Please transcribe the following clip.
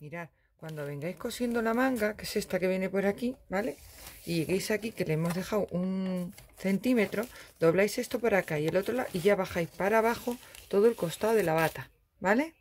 Mirad, cuando vengáis cosiendo la manga, que es esta que viene por aquí, ¿vale? Y lleguéis aquí, que le hemos dejado un centímetro, dobláis esto por acá y el otro lado y ya bajáis para abajo todo el costado de la bata, ¿vale?